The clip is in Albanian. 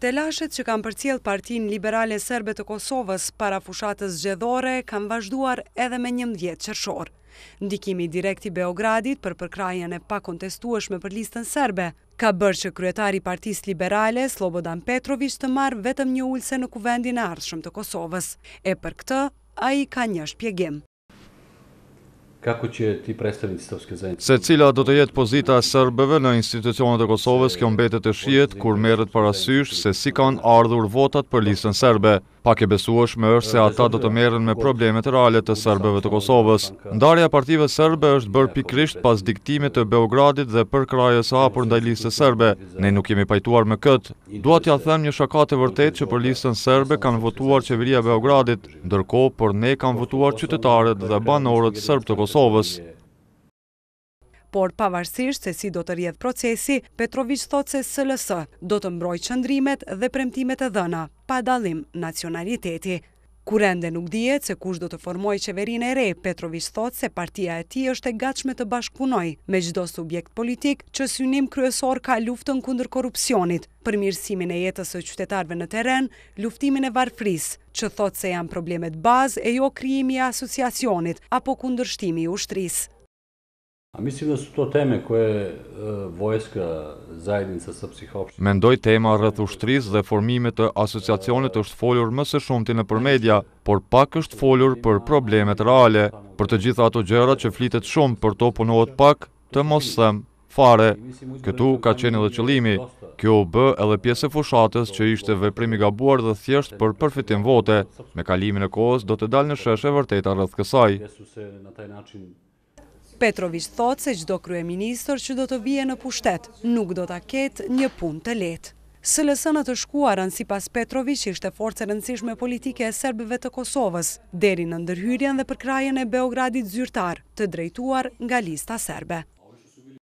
Telashet që kam përcjel partin liberale sërbet të Kosovës para fushatës gjedhore kam vazhduar edhe me njëm djetë qërshor. Ndikimi direkti Beogradit për përkrajën e pa për listën sërbe ka bërë që kryetari partis liberale Slobodan Petrovic të marë vetëm një ulse në kuvendin ardhshëm të Kosovës. E për këtë, a i ka një shpjegim. Kako që ti prestevi të stovske zemë? Se cila do të jetë pozita e sërbëve në institucionet e Kosovës, kjo mbetet e shiet, kur merët parasysh se si kanë ardhur votat për listën serbe pak e me është se ata do të merren me problemet reale të serbëve të Kosovës. Ndarja e partive serbe është bërë pikrisht pas diktimit të Beogradit dhe për krajës hapur ndaj listës serbe. Ne nuk jemi pajtuar me këtë. Dua të them një shakate vërtet që për listën serbe kanë votuar qeveria e Beogradit, ndërkohë por ne kanë votuar qytetarët dhe banorët serb të Kosovës por pavarësisht se si do të rjedhë procesi, Petrovic thot se SLS do të mbroj qëndrimet dhe premtimet e dhëna, pa dalim nacionaliteti. Kurende nuk dhjetë se kush do të formoj qeverin e re, Petrovic thot se partia e ti është e gatshme të bashkëpunoj me gjdo subjekt politik që synim kryesor ka luftën kundër korupcionit, përmirësimin e jetës e qytetarve në teren, luftimin e varfris, që thot se janë problemet bazë e jo kryimi e asociacionit apo kundërshtimi shtimi i ushtrisë. Mislim da su to teme koje vojska zajednica sa psihopshtë... Mendoj tema rrëth ushtris dhe formimet të asociacionit është foljur mëse shumëti në përmedja, por pak është foljur për problemet reale, për të gjitha ato gjera që flitet shumë për to punohet pak të mos them fare. Këtu ka qeni dhe qëlimi, kjo bë edhe pjesë e fushatës që ishte veprimi gabuar dhe thjesht për përfitim vote, me kalimin e kohës do të dalë në sheshe vërteta rrëth kësaj. Petrovic thot se gjdo krye minister që do të vije në pushtet, nuk do të ketë një pun të letë. Së lësënë të shkuarën si pas Petrovic ishte forcë rëndësishme politike e serbëve të Kosovës, deri në ndërhyrjen dhe përkrajen e Beogradit zyrtar, të drejtuar nga lista serbe.